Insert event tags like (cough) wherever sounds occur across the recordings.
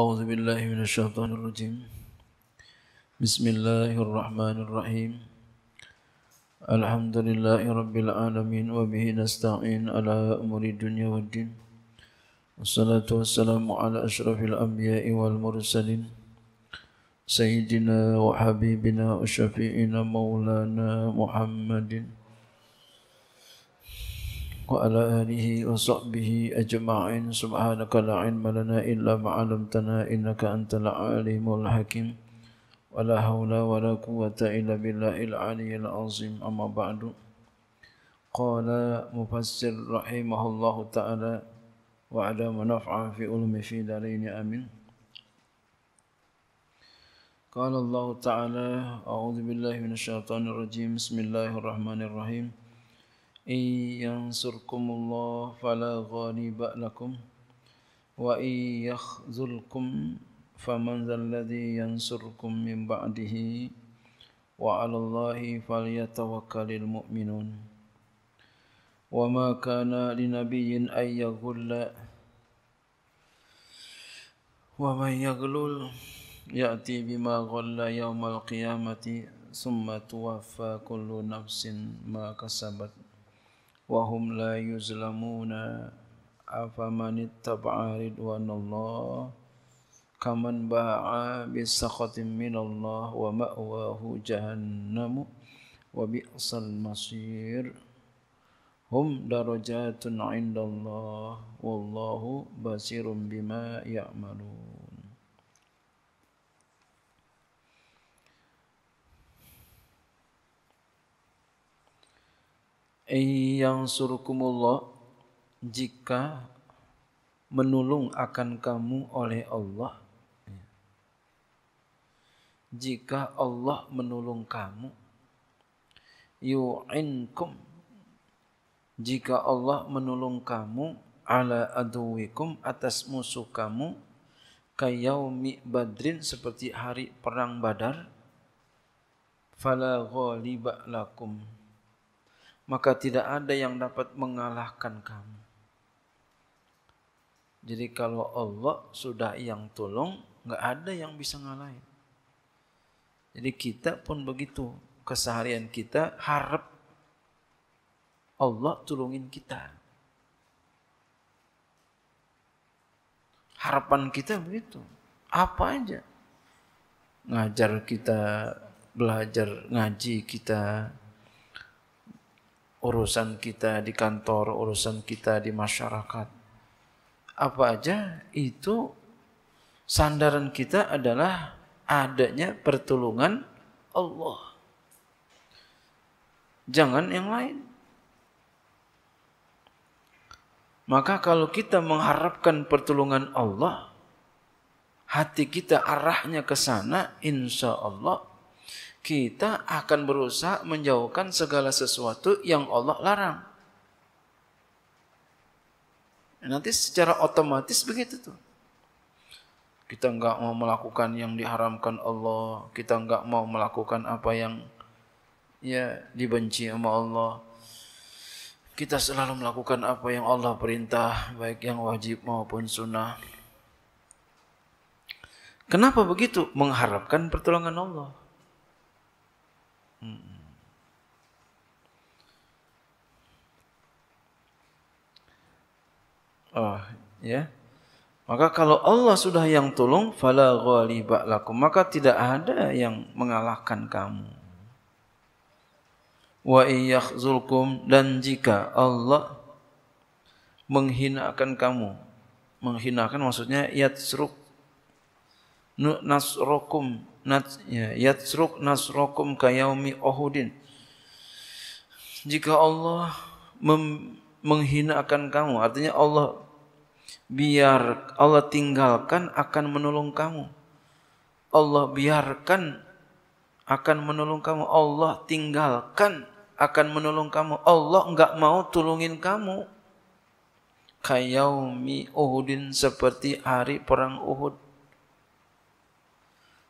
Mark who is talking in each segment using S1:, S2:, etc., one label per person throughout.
S1: أعوذ بالله من الشيطان الرجيم بسم الله الرحمن الرحيم الحمد لله رب العالمين وبه نستعين على أمور الدنيا والدين والصلاة والسلام على أشرف الأنبياء والمرسلين سيدنا وحبيبنا وشفيعنا مولانا محمد وعلى آله وصحبه أجمعين سبحانك لا علم لنا إلا ما علمتنا إنك أنت العليم الحكيم ولا حول ولا قوة إلا بالله العلي العظيم أما بعد قال مفسر رحمه الله تعالى وعلى منفع في علم في دارين آمين قال الله تعالى أعوذ بالله من الشيطان الرجيم بسم الله الرحمن الرحيم إن ينصركم الله فلا غالب لكم وإن يخذلكم فمن ذا الذي ينصركم من بعده وعلى الله فليتوكل المؤمنون وما كان لنبي أن يغل ومن يغلل يأتي بما غل يوم القيامة ثم توفى كل نفس ما كسبت وهم لا يظلمون أفمن اتبع رضوان الله كمن باع بسخط من الله ومأواه جهنم وبئس المصير هم درجات عند الله والله بصير بما يعملون yang surkumullah jika menolong akan kamu oleh Allah jika Allah menolong kamu yu'inkum jika Allah menolong kamu ala aduwikum atas musuh kamu kayaumi badrin seperti hari perang badar fala ghaliba lakum maka tidak ada yang dapat mengalahkan kamu. Jadi kalau Allah sudah yang tolong, enggak ada yang bisa ngalahin. Jadi kita pun begitu, keseharian kita harap Allah tolongin kita. Harapan kita begitu. Apa aja? Ngajar kita, belajar ngaji kita, urusan kita di kantor, urusan kita di masyarakat. Apa aja itu sandaran kita adalah adanya pertolongan Allah. Jangan yang lain. Maka kalau kita mengharapkan pertolongan Allah, hati kita arahnya ke sana, insya Allah kita akan berusaha menjauhkan segala sesuatu yang Allah larang. Nanti secara otomatis begitu tuh. Kita nggak mau melakukan yang diharamkan Allah, kita nggak mau melakukan apa yang ya dibenci sama Allah. Kita selalu melakukan apa yang Allah perintah, baik yang wajib maupun sunnah. Kenapa begitu? Mengharapkan pertolongan Allah. Oh, ya. Maka kalau Allah sudah yang tolong, fala ghaliba lakum, maka tidak ada yang mengalahkan kamu. Wa iyakhzulkum dan jika Allah menghinakan kamu. Menghinakan maksudnya yatsruk Nasrukum. Ya, yatsruk nasrukum kayaumi Uhudin. Jika Allah mem- menghinakan kamu, artinya Allah biar Allah tinggalkan akan menolong kamu. Allah biarkan akan menolong kamu. Allah tinggalkan akan menolong kamu. Allah enggak mau tolongin kamu. Kayaumi Uhudin seperti hari perang Uhud.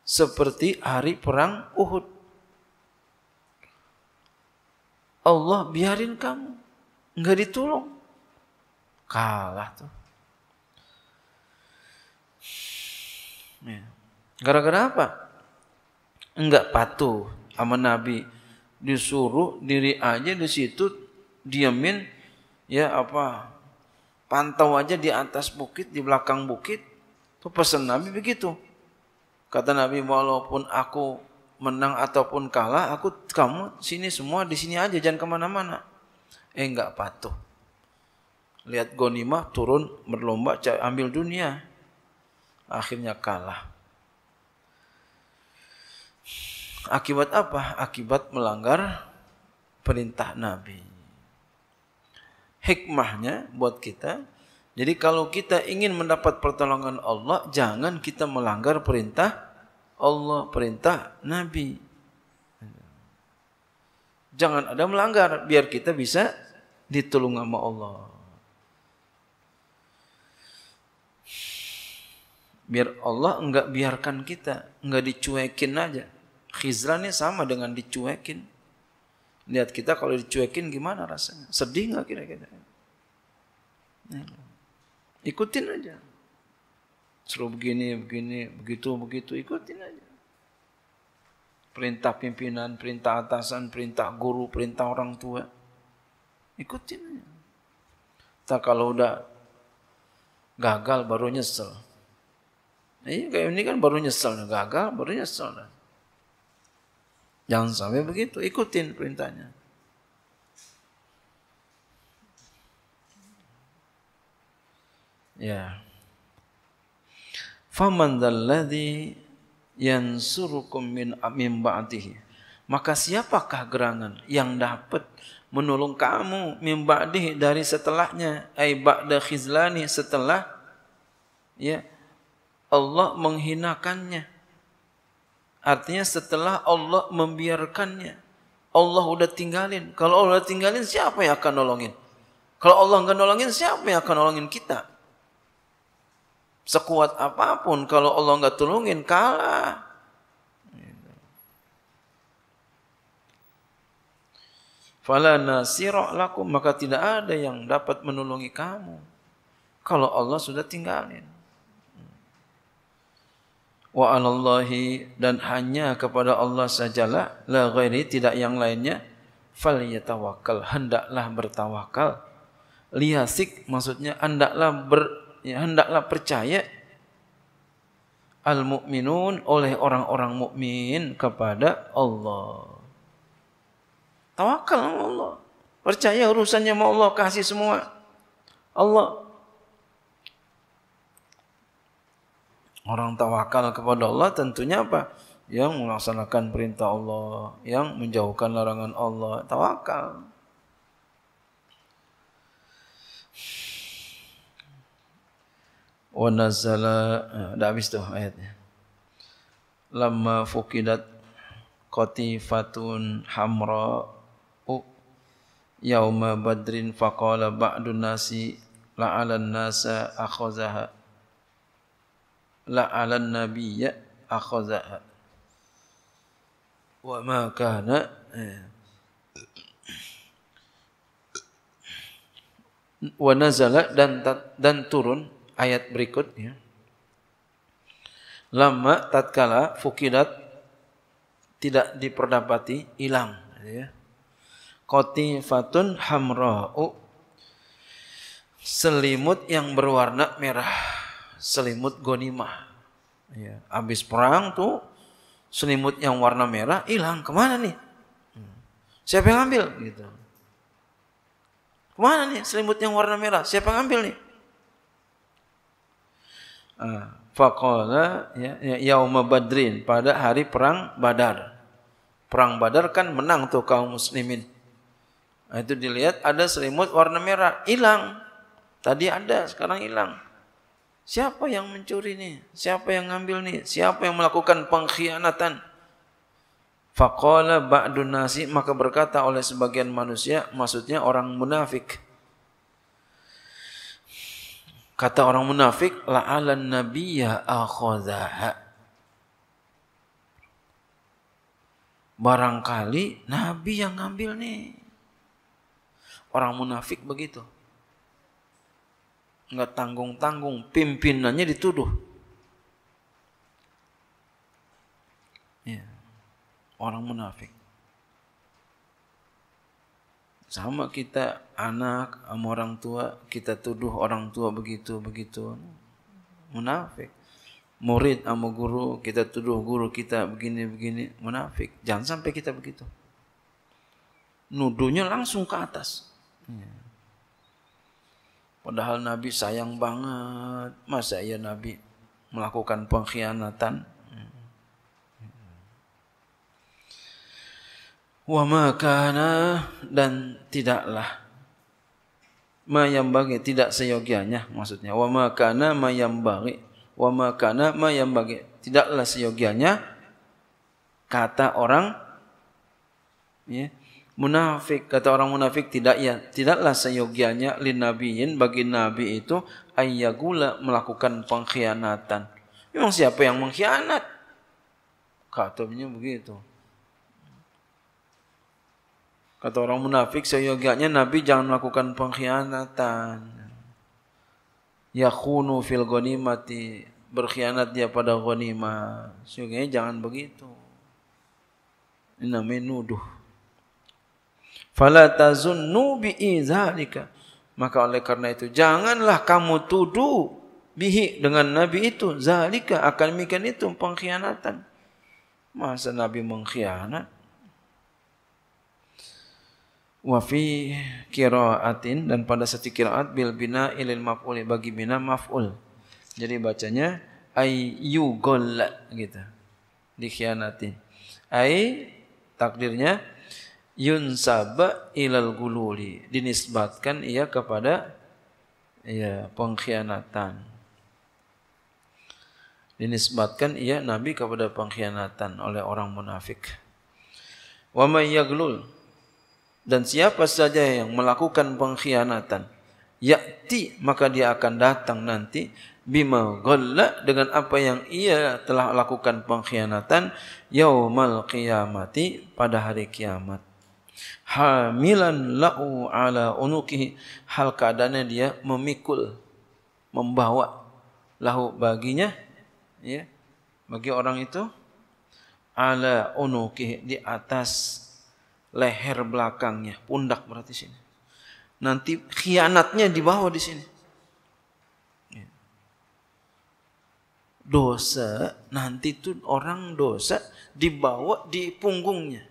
S1: seperti hari perang Uhud. Allah biarin kamu, nggak ditolong. Kalah tuh. Ya. Gara-gara apa? nggak patuh sama Nabi. Disuruh diri aja di situ diamin ya apa pantau aja di atas bukit di belakang bukit tuh pesan Nabi begitu Kata Nabi, walaupun aku menang ataupun kalah, aku kamu sini semua di sini aja, jangan kemana-mana. Eh nggak patuh. Lihat Gonimah turun berlomba ambil dunia. Akhirnya kalah. Akibat apa? Akibat melanggar perintah Nabi. Hikmahnya buat kita, jadi kalau kita ingin mendapat pertolongan Allah, jangan kita melanggar perintah Allah, perintah Nabi. Jangan ada melanggar biar kita bisa ditolong sama Allah. Biar Allah enggak biarkan kita, enggak dicuekin aja. Khizrannya sama dengan dicuekin. Lihat kita kalau dicuekin gimana rasanya? Sedih enggak kira-kira? Nah, Ikutin aja. seru begini, begini, begitu, begitu. Ikutin aja. Perintah pimpinan, perintah atasan, perintah guru, perintah orang tua. Ikutin aja. Tak kalau udah gagal baru nyesel. Ini iya, kayak ini kan baru nyesel, gagal baru nyesel. Jangan sampai begitu, ikutin perintahnya. Ya. Faman dzalladzi yansurukum min amim ba'dihi. Maka siapakah gerangan yang dapat menolong kamu min ba'dihi dari setelahnya ai ba'da khizlani setelah ya Allah menghinakannya. Artinya setelah Allah membiarkannya. Allah udah tinggalin. Kalau Allah udah tinggalin siapa yang akan nolongin? Kalau Allah nggak nolongin siapa yang akan nolongin kita? Sekuat apapun kalau Allah nggak tolongin kalah. Fala nasirah lakum maka tidak ada yang dapat menolongi kamu kalau Allah sudah tinggalin. Wa anallahi dan hanya kepada Allah sajalah la ini tidak yang lainnya fal yatawakkal hendaklah bertawakal. Liasik maksudnya hendaklah ber, ya, hendaklah percaya al mukminun oleh orang-orang mukmin kepada Allah. Tawakal sama Allah. Percaya urusannya sama Allah, kasih semua. Allah. Orang tawakal kepada Allah tentunya apa? Yang melaksanakan perintah Allah, yang menjauhkan larangan Allah, tawakal. wa nazala eh, dah habis tu ayatnya lamma fukidat qatifatun hamra u yauma badrin faqala ba'dun nasi la'alan nasa akhazaha la'alan nabiyya akhazaha wa ma kana eh, wa nazala dan dan turun ayat berikutnya. Lama tatkala fukidat tidak diperdapati hilang. Ya. fatun hamra'u selimut yang berwarna merah, selimut gonimah. Ya, habis perang tuh selimut yang warna merah hilang kemana nih? Hmm. Siapa yang ambil? Gitu. Kemana nih selimut yang warna merah? Siapa yang ambil nih? Ah, fakola ya, ya, yauma badrin pada hari perang Badar. Perang Badar kan menang tuh kaum muslimin. Nah, itu dilihat ada selimut warna merah hilang. Tadi ada, sekarang hilang. Siapa yang mencuri nih? Siapa yang ngambil nih? Siapa yang melakukan pengkhianatan? fakola ba'dun nasi maka berkata oleh sebagian manusia maksudnya orang munafik. Kata orang munafik, la'alan nabiyya akhodaha. Barangkali nabi yang ngambil nih. Orang munafik begitu. Nggak tanggung-tanggung, pimpinannya dituduh. Ya. Orang munafik. Sama kita anak sama orang tua, kita tuduh orang tua begitu begitu. Munafik. Murid sama guru, kita tuduh guru kita begini begini, munafik. Jangan sampai kita begitu. Nuduhnya langsung ke atas. Padahal Nabi sayang banget. Masa ya Nabi melakukan pengkhianatan wa ma kana dan tidaklah ma yang bagi tidak seyogianya maksudnya wa ma kana ma yang bagi wa ma kana ma yang bagi tidaklah seyogianya kata orang ya, munafik kata orang munafik tidak ya tidaklah seyogianya lin nabiyin bagi nabi itu ayyagula melakukan pengkhianatan memang siapa yang mengkhianat katanya begitu Kata orang munafik, seyogianya Nabi jangan melakukan pengkhianatan. Ya khunu fil ghanimati, berkhianat dia pada ghanimah. Seyogianya jangan begitu. Ini namanya nuduh. Fala tazunnu bi'idhalika. Maka oleh karena itu, janganlah kamu tuduh bihi dengan Nabi itu. Zalika akan mikan itu pengkhianatan. Masa Nabi mengkhianat? wa fi qiraatin dan pada satu qiraat bil bina ilil maf'ul bagi bina maf'ul. Jadi bacanya ay yugolla gitu. Dikhianati. Ay takdirnya yunsaba ilal gululi dinisbatkan ia kepada ya pengkhianatan. Dinisbatkan ia nabi kepada pengkhianatan oleh orang munafik. Wa may yaglul dan siapa saja yang melakukan pengkhianatan yakti maka dia akan datang nanti bima ghalla dengan apa yang ia telah lakukan pengkhianatan yaumal qiyamati pada hari kiamat hamilan lahu ala unuki hal keadaannya dia memikul membawa lahu baginya ya bagi orang itu ala unuki di atas leher belakangnya, pundak berarti sini. Nanti khianatnya dibawa di sini. Ya. Dosa, nanti tuh orang dosa dibawa di punggungnya.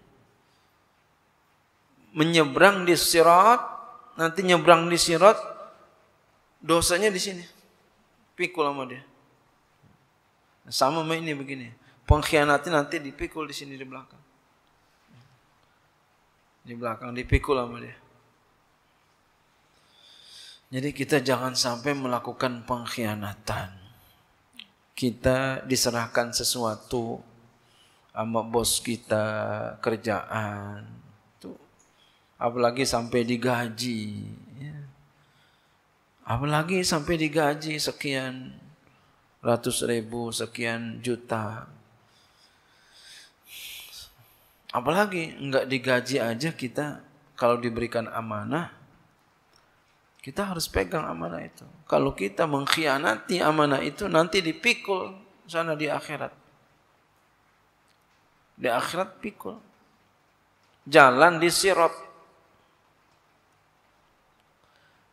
S1: Menyeberang di sirat, nanti nyebrang di sirat, dosanya di sini. Pikul sama dia. Sama ini begini. Pengkhianatnya nanti dipikul di sini di belakang di belakang dipikul sama dia. Jadi kita jangan sampai melakukan pengkhianatan. Kita diserahkan sesuatu sama bos kita, kerjaan, apalagi sampai digaji. Ya. Apalagi sampai digaji sekian ratus ribu, sekian juta apalagi nggak digaji aja kita kalau diberikan amanah kita harus pegang amanah itu kalau kita mengkhianati amanah itu nanti dipikul sana di akhirat di akhirat pikul jalan di sirat.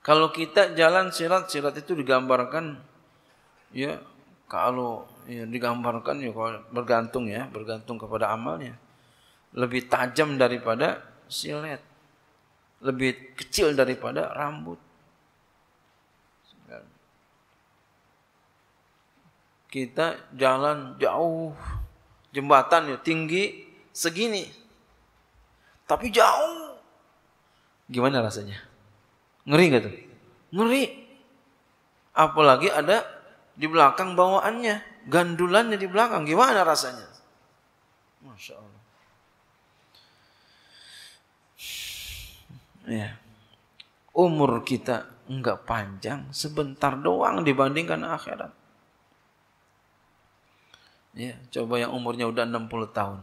S1: kalau kita jalan sirat sirat itu digambarkan ya kalau ya, digambarkan ya bergantung ya bergantung kepada amalnya lebih tajam daripada silet, lebih kecil daripada rambut. Kita jalan jauh, jembatan ya tinggi segini, tapi jauh. Gimana rasanya? Ngeri gak tuh? Ngeri. Apalagi ada di belakang bawaannya, gandulannya di belakang. Gimana rasanya? Masya Allah. ya, umur kita enggak panjang, sebentar doang dibandingkan akhirat. Ya, coba yang umurnya udah 60 tahun.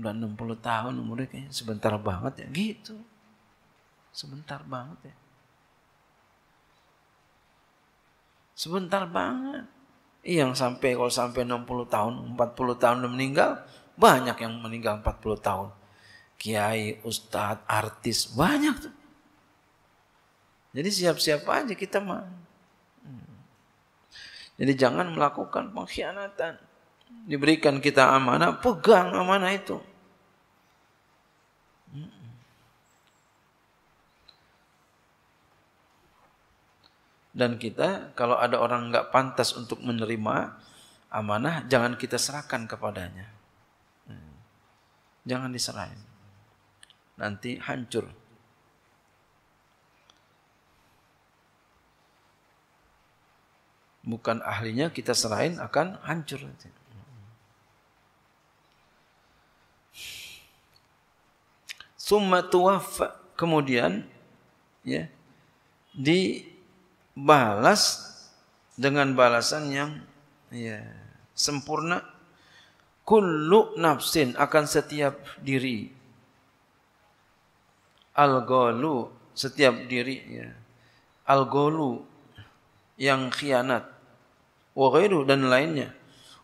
S1: Udah 60 tahun umurnya kayaknya sebentar banget ya. Gitu. Sebentar banget ya. Sebentar banget. Iya, yang sampai kalau sampai 60 tahun, 40 tahun meninggal, banyak yang meninggal 40 tahun kiai, ustadz, artis, banyak tuh. Jadi siap-siap aja kita mah. Hmm. Jadi jangan melakukan pengkhianatan. Diberikan kita amanah, pegang amanah itu. Hmm. Dan kita kalau ada orang nggak pantas untuk menerima amanah, jangan kita serahkan kepadanya. Hmm. Jangan diserahin nanti hancur. Bukan ahlinya kita serahin akan hancur nanti. Summa tuwafa kemudian ya dibalas dengan balasan yang ya sempurna kullu nafsin akan setiap diri Al-Golu setiap dirinya. Al-Golu yang khianat. Waghairu dan lainnya.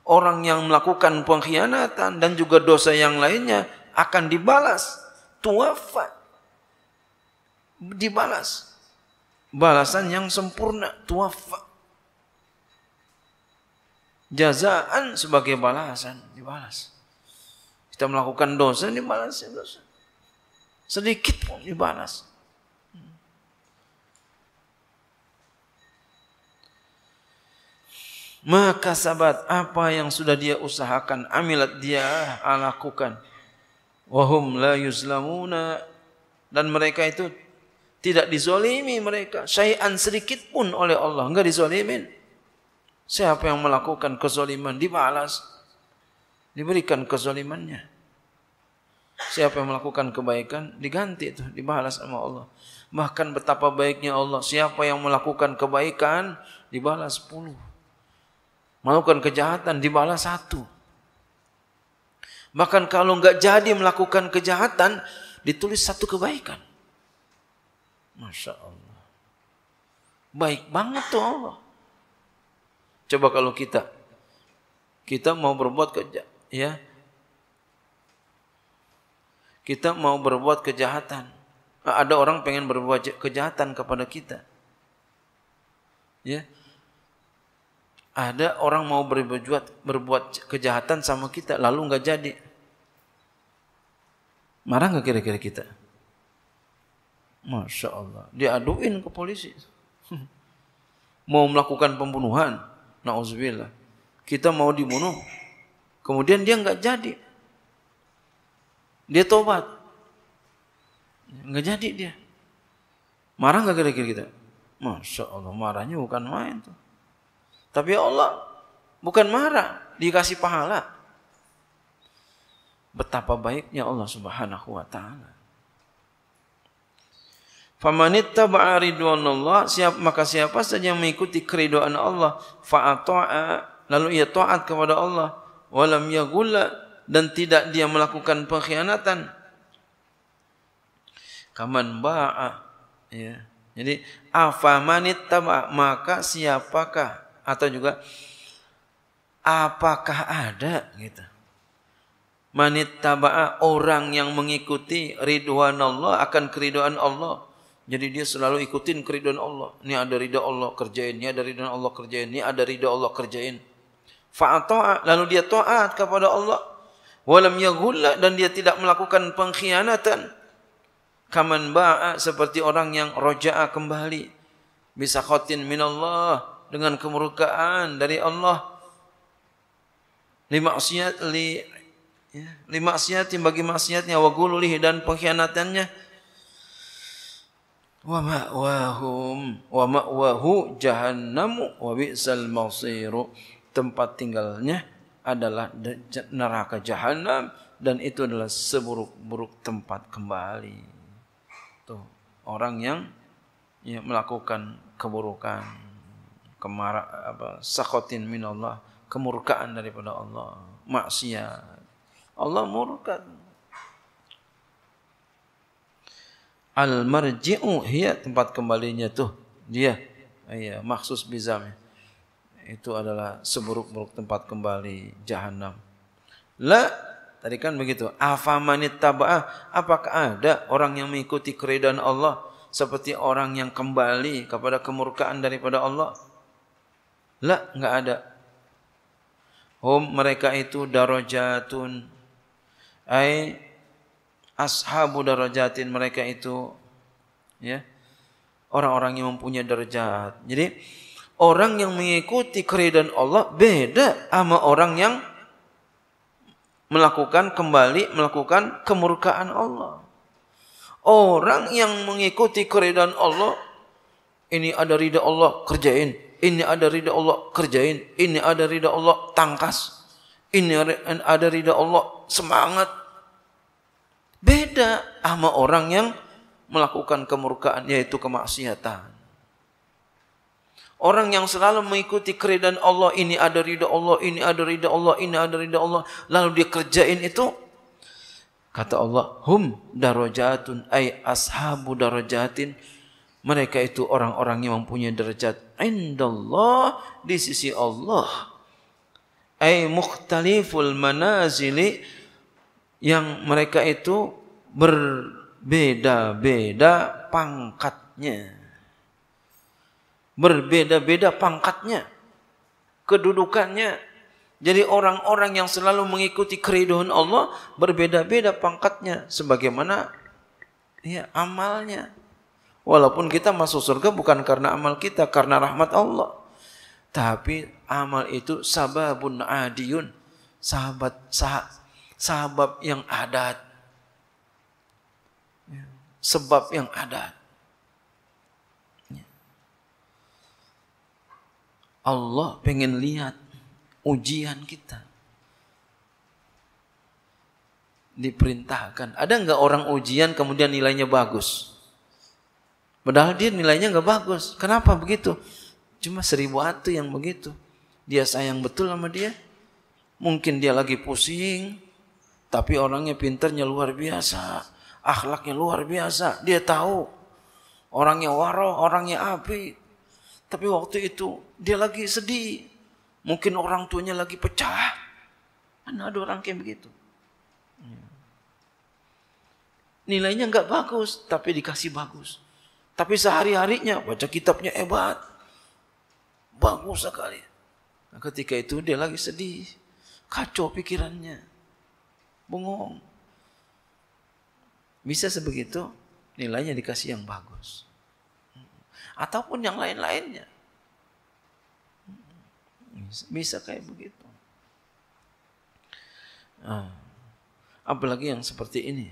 S1: Orang yang melakukan pengkhianatan dan juga dosa yang lainnya akan dibalas. tuafat Dibalas. Balasan yang sempurna. Tuafa. Jazaan sebagai balasan. Dibalas. Kita melakukan dosa, dibalas dosa. Sedikit pun dibalas. Maka sahabat apa yang sudah dia usahakan amilat dia ah, lakukan. Wahum la yuzlamuna dan mereka itu tidak dizolimi mereka syai'an sedikit pun oleh Allah enggak dizolimin. Siapa yang melakukan kezoliman dibalas diberikan kezolimannya. Siapa yang melakukan kebaikan diganti itu, dibalas sama Allah. Bahkan betapa baiknya Allah, siapa yang melakukan kebaikan dibalas 10. Melakukan kejahatan dibalas satu. Bahkan kalau nggak jadi melakukan kejahatan, ditulis satu kebaikan. Masya Allah. Baik banget tuh Allah. Coba kalau kita, kita mau berbuat kerja, ya kita mau berbuat kejahatan. Ada orang pengen berbuat kejahatan kepada kita. Ya. Ada orang mau berbuat berbuat kejahatan sama kita lalu nggak jadi. Marah nggak kira-kira kita? Masya Allah. Diaduin ke polisi. (laughs) mau melakukan pembunuhan. Nauzubillah. Kita mau dibunuh. Kemudian dia nggak jadi dia tobat. Nggak jadi dia. Marah nggak kira-kira kita? Masya Allah, marahnya bukan main tuh. Tapi ya Allah bukan marah, dikasih pahala. Betapa baiknya Allah Subhanahu wa taala. Famanitta ridwanallah, siap maka siapa saja yang mengikuti keridhaan Allah, fa'ata'a lalu ia taat kepada Allah, walam yagula dan tidak dia melakukan pengkhianatan. Kaman ba'a ya. Jadi afamanit taba maka siapakah atau juga apakah ada gitu. Manit taba'a orang yang mengikuti ridwan Allah akan keriduan Allah. Jadi dia selalu ikutin keriduan Allah. Ini ada ridha Allah kerjain, ini ada ridha Allah kerjain, ini ada ridha Allah kerjain. Fa'ata'a lalu dia taat kepada Allah Walam yaghullah dan dia tidak melakukan pengkhianatan. Kaman ba'a seperti orang yang roja'a kembali. Bisa khotin minallah dengan kemurkaan dari Allah. Lima asyiat li ya, lima asyiat bagi maksiatnya wa gululih dan pengkhianatannya. Wa ma'wahum wa ma'wahu jahannam wa bi'sal masir. Tempat tinggalnya adalah neraka jahanam dan itu adalah seburuk-buruk tempat kembali. Tuh, orang yang ya, melakukan keburukan, kemarak apa sakotin minallah, kemurkaan daripada Allah, maksiat. Allah murka. Al marji'u hiya tempat kembalinya tuh dia. Iya, maksus bizamnya itu adalah seburuk-buruk tempat kembali jahanam. La tadi kan begitu. Afamanit tabaah. apakah ada orang yang mengikuti keridhaan Allah seperti orang yang kembali kepada kemurkaan daripada Allah? La enggak ada. Hum mereka itu darajatun ai ashabu darajatin mereka itu ya orang-orang yang mempunyai derajat. Jadi orang yang mengikuti keridhaan Allah beda sama orang yang melakukan kembali melakukan kemurkaan Allah. Orang yang mengikuti keridhaan Allah ini ada ridha Allah kerjain, ini ada ridha Allah kerjain, ini ada ridha Allah tangkas, ini ada ridha Allah semangat. Beda sama orang yang melakukan kemurkaan yaitu kemaksiatan. Orang yang selalu mengikuti keridaan Allah, ini ada ridha Allah, ini ada ridha Allah, ini ada ridha Allah, lalu dia kerjain itu, kata Allah, hum darajatun ay ashabu darajatin. Mereka itu orang-orang yang mempunyai derajat indallah di sisi Allah. Ay mukhtaliful manazili yang mereka itu berbeda-beda pangkatnya. Berbeda-beda pangkatnya, kedudukannya. Jadi orang-orang yang selalu mengikuti keriduan Allah berbeda-beda pangkatnya sebagaimana ya amalnya. Walaupun kita masuk surga bukan karena amal kita, karena rahmat Allah. Tapi amal itu sababun adiyun. Sahabat sah, sahabat yang adat. Ya, sebab yang adat. Allah pengen lihat ujian kita. Diperintahkan. Ada nggak orang ujian kemudian nilainya bagus? Padahal dia nilainya nggak bagus. Kenapa begitu? Cuma seribu atu yang begitu. Dia sayang betul sama dia. Mungkin dia lagi pusing. Tapi orangnya pinternya luar biasa. Akhlaknya luar biasa. Dia tahu. Orangnya waro, orangnya api tapi waktu itu dia lagi sedih. Mungkin orang tuanya lagi pecah. Mana ada orang kayak begitu. Iya. Nilainya nggak bagus, tapi dikasih bagus. Tapi sehari-harinya baca kitabnya hebat. Bagus sekali. Nah, ketika itu dia lagi sedih. Kacau pikirannya. Bengong. Bisa sebegitu, nilainya dikasih yang bagus ataupun yang lain-lainnya. Bisa kayak begitu. Nah, apalagi yang seperti ini.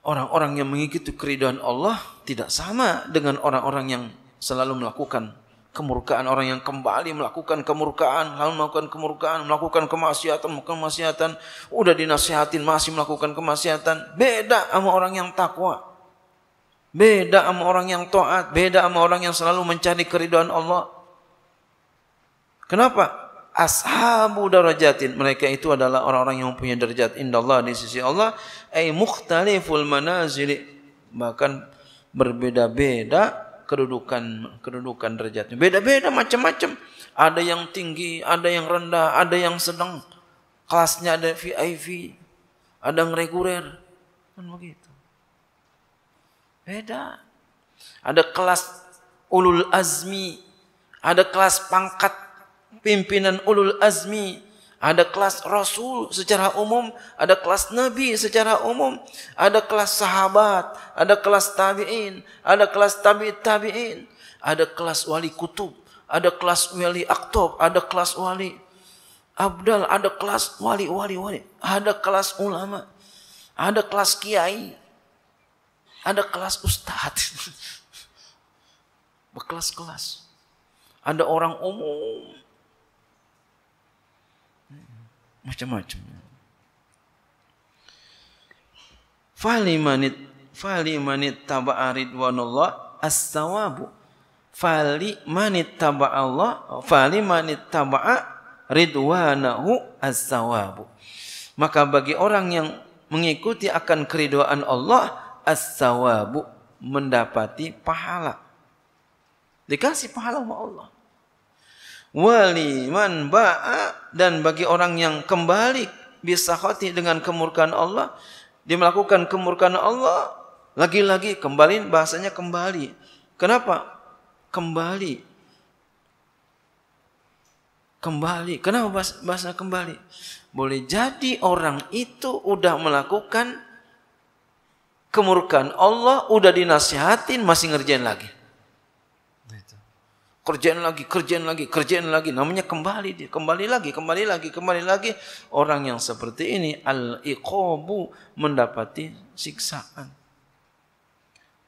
S1: Orang-orang yang mengikuti keriduan Allah tidak sama dengan orang-orang yang selalu melakukan kemurkaan orang yang kembali melakukan kemurkaan lalu melakukan kemurkaan melakukan kemaksiatan melakukan kemaksiatan udah dinasihatin masih melakukan kemaksiatan beda sama orang yang takwa Beda sama orang yang taat, beda sama orang yang selalu mencari keriduan Allah. Kenapa? Ashabu darajatin. Mereka itu adalah orang-orang yang punya derajat indah Allah di sisi Allah. Ay mukhtaliful manazili. Bahkan berbeda-beda kedudukan kedudukan derajatnya. Beda-beda macam-macam. Ada yang tinggi, ada yang rendah, ada yang sedang. Kelasnya ada VIP, ada yang reguler. Kan begitu. Beda. Ada kelas ulul azmi, ada kelas pangkat pimpinan ulul azmi, ada kelas rasul secara umum, ada kelas nabi secara umum, ada kelas sahabat, ada kelas tabi'in, ada kelas tabi' tabi'in, ada kelas wali kutub, ada kelas wali aktob, ada kelas wali abdal, ada kelas wali-wali wali, ada kelas ulama, ada kelas kiai, ada kelas ustad, (laughs) Berkelas-kelas. Ada orang umum. Macam-macam. Falimanit taba taba'a ridwanullah as-sawabu. Fali manit taba Allah, fali manit taba ridwanahu as-sawabu. Maka bagi orang yang mengikuti akan keridhaan Allah, as-sawabu mendapati pahala. Dikasih pahala sama Allah. Waliman ba'a dan bagi orang yang kembali bisa khati dengan kemurkaan Allah, dia melakukan kemurkaan Allah, lagi-lagi kembali bahasanya kembali. Kenapa? Kembali. Kembali. Kenapa bahasa kembali? Boleh jadi orang itu udah melakukan Kemurkan Allah, udah dinasihatin masih ngerjain lagi. Nah, kerjain lagi, kerjain lagi, kerjain lagi. Namanya kembali dia, kembali lagi, kembali lagi, kembali lagi. Orang yang seperti ini al-iqabu mendapati siksaan.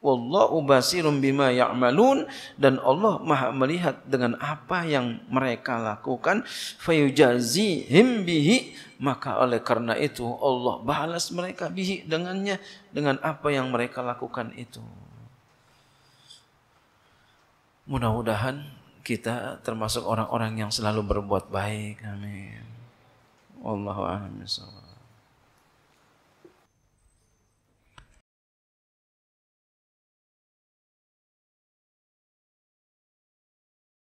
S1: wallahu basirum bima ya'malun dan Allah Maha melihat dengan apa yang mereka lakukan fayujazihim bihi maka oleh karena itu Allah balas mereka bihi dengannya dengan apa yang mereka lakukan itu mudah-mudahan kita termasuk orang-orang yang selalu berbuat baik amin wallahu a'lam bissawab